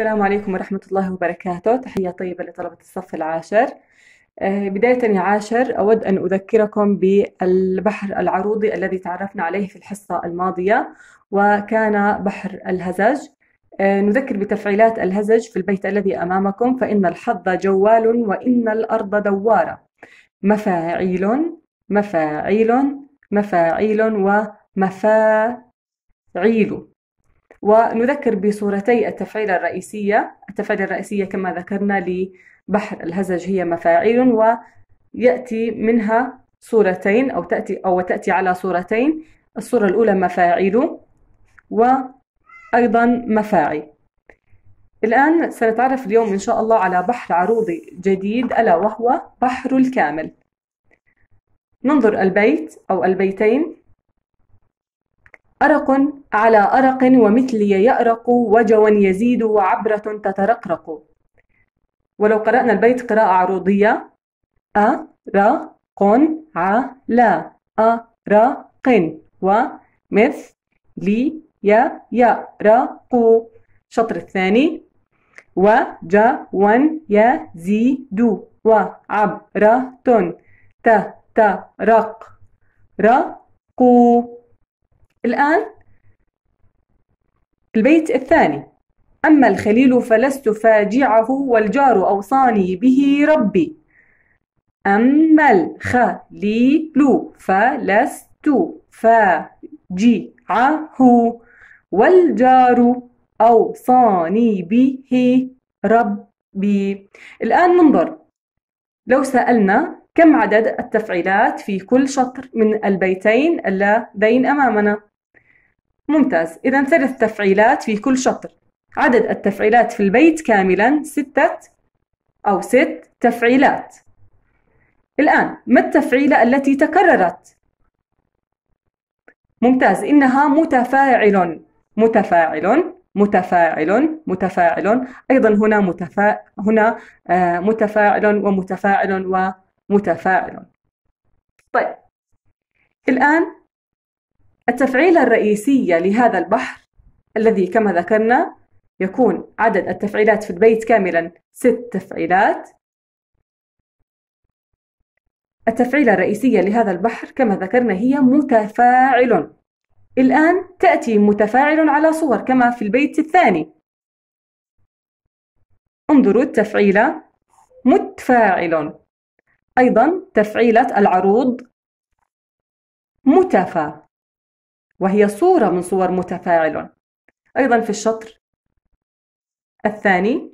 السلام عليكم ورحمة الله وبركاته تحية طيبة لطلبة الصف العاشر آه، بداية يا عاشر أود أن أذكركم بالبحر العروضي الذي تعرفنا عليه في الحصة الماضية وكان بحر الهزج آه، نذكر بتفعيلات الهزج في البيت الذي أمامكم فإن الحظ جوال وإن الأرض دوارة مفاعيل مفاعيل مفاعيل ومفاعيل ونذكر بصورتي التفعيل الرئيسية التفعيل الرئيسية كما ذكرنا لبحر الهزج هي مفاعيل ويأتي منها صورتين أو تأتي أو تأتي على صورتين الصورة الأولى مفاعيل وأيضا مفاعي الآن سنتعرف اليوم إن شاء الله على بحر عروضي جديد ألا وهو بحر الكامل ننظر البيت أو البيتين أرق على أرق ومثلي يأرق وجو يزيد وعبرة تترقرق ولو قرأنا البيت قراءة عروضية أ ر قن ع لا أ ر قن ومث لي يا يا ر شطر الثاني وجا ون يا زي دو وعبرة ت ترق رقو الآن البيت الثاني أما الخليل فلست فاجعه والجار أوصاني به ربي أما الخليل فلست فاجعه والجار أوصاني به ربي الآن ننظر لو سألنا كم عدد التفعيلات في كل شطر من البيتين اللذين أمامنا ممتاز إذا ثلاث تفعيلات في كل شطر عدد التفعيلات في البيت كاملا ستة أو ست تفعيلات الآن ما التفعيلة التي تكررت؟ ممتاز إنها متفاعل متفاعل متفاعل متفاعل أيضا هنا متفا... هنا آه متفاعل ومتفاعل ومتفاعل طيب الآن التفعيلة الرئيسية لهذا البحر الذي كما ذكرنا يكون عدد التفعيلات في البيت كاملا ست تفعيلات التفعيلة الرئيسية لهذا البحر كما ذكرنا هي متفاعل الآن تأتي متفاعل على صور كما في البيت الثاني انظروا التفعيلة متفاعل أيضا تفعيلة العروض متفاعل وهي صورة من صور متفاعل أيضا في الشطر الثاني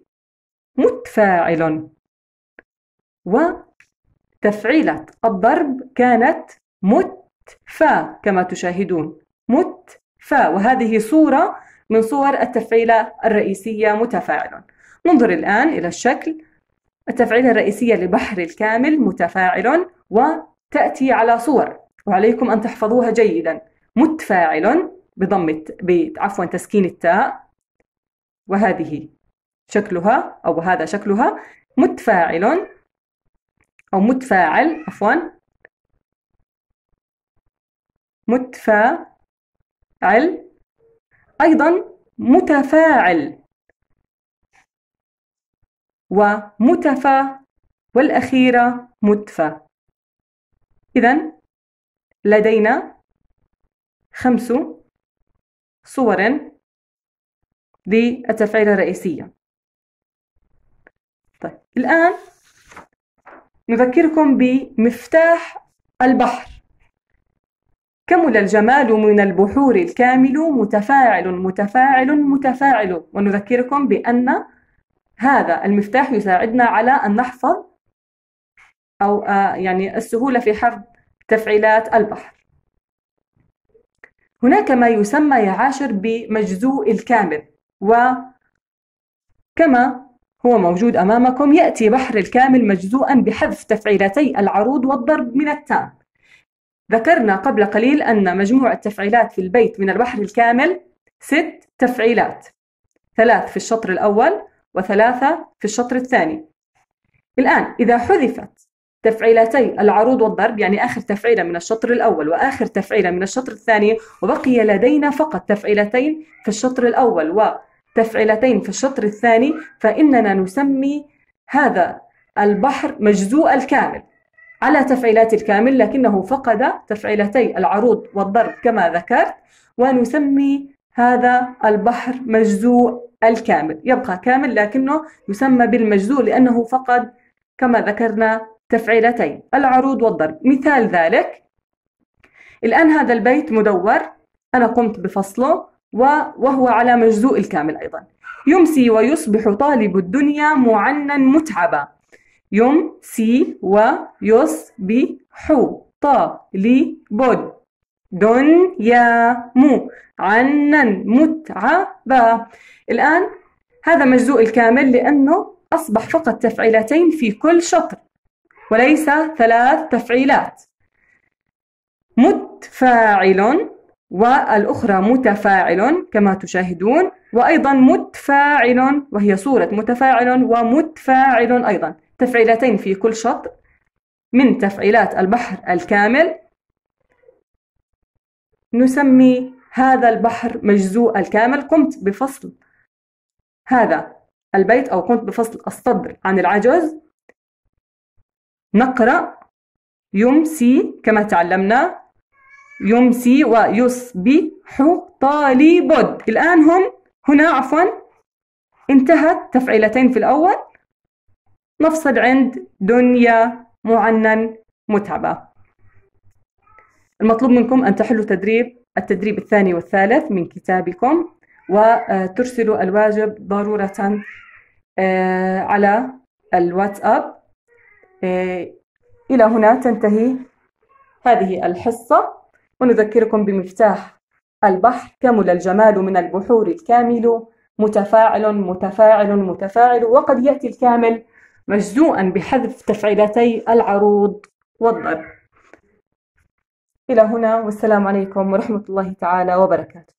متفاعل وتفعيلة الضرب كانت متفا كما تشاهدون متفا وهذه صورة من صور التفعيلة الرئيسية متفاعل ننظر الآن إلى الشكل التفعيلة الرئيسية لبحر الكامل متفاعل وتأتي على صور وعليكم أن تحفظوها جيداً متفاعل بضم عفوا تسكين التاء وهذه شكلها أو هذا شكلها متفاعل أو متفاعل عفوا متفاعل أيضا متفاعل ومتفى والأخيرة متفى إذا لدينا خمس صور للتفعيلة الرئيسية طيب الآن نذكركم بمفتاح البحر كمل الجمال من البحور الكامل متفاعل متفاعل متفاعل ونذكركم بأن هذا المفتاح يساعدنا على أن نحفظ أو آه، يعني السهولة في حفظ تفعيلات البحر هناك ما يسمى يا عاشر بمجزوء الكامل وكما هو موجود أمامكم يأتي بحر الكامل مجزوءا بحذف تفعيلتي العروض والضرب من التام ذكرنا قبل قليل أن مجموع التفعيلات في البيت من البحر الكامل ست تفعيلات ثلاث في الشطر الأول وثلاثة في الشطر الثاني الآن إذا حذفت تفعيلتي العروض والضرب يعني آخر تفعيلة من الشطر الأول وآخر تفعيلة من الشطر الثاني وبقي لدينا فقط تفعيلتين في الشطر الأول وتفعيلتين في الشطر الثاني فإننا نسمي هذا البحر مجزوء الكامل على تفعيلات الكامل لكنه فقد تفعيلتي العروض والضرب كما ذكرت ونسمي هذا البحر مجزوء الكامل يبقى كامل لكنه يسمى بالمجزوء لأنه فقد كما ذكرنا تفعيلتين العروض والضرب مثال ذلك الآن هذا البيت مدور أنا قمت بفصله وهو على مجزوء الكامل أيضا يمسي ويصبح طالب الدنيا معنا متعبا يمسي ويصبح طالب دنيا مو عنا متعبا الآن هذا مجزوء الكامل لأنه أصبح فقط تفعيلتين في كل شطر وليس ثلاث تفعيلات متفاعل والأخرى متفاعل كما تشاهدون وأيضا متفاعل وهي صورة متفاعل ومتفاعل أيضا تفعيلتين في كل شطر من تفعيلات البحر الكامل نسمي هذا البحر مجزوء الكامل قمت بفصل هذا البيت أو قمت بفصل الصدر عن العجز نقرأ يمسي كما تعلمنا يمسي ويصبح طالب الآن هم هنا عفوا انتهت تفعيلتين في الأول نفصل عند دنيا معنن متعبة المطلوب منكم أن تحلوا تدريب التدريب الثاني والثالث من كتابكم وترسلوا الواجب ضرورة آه، على الواتساب إلى هنا تنتهي هذه الحصة ونذكركم بمفتاح البحر كمل الجمال من البحور الكامل متفاعل متفاعل متفاعل وقد يأتي الكامل مجزوءا بحذف تفعيلتي العروض والضرب إلى هنا والسلام عليكم ورحمة الله تعالى وبركاته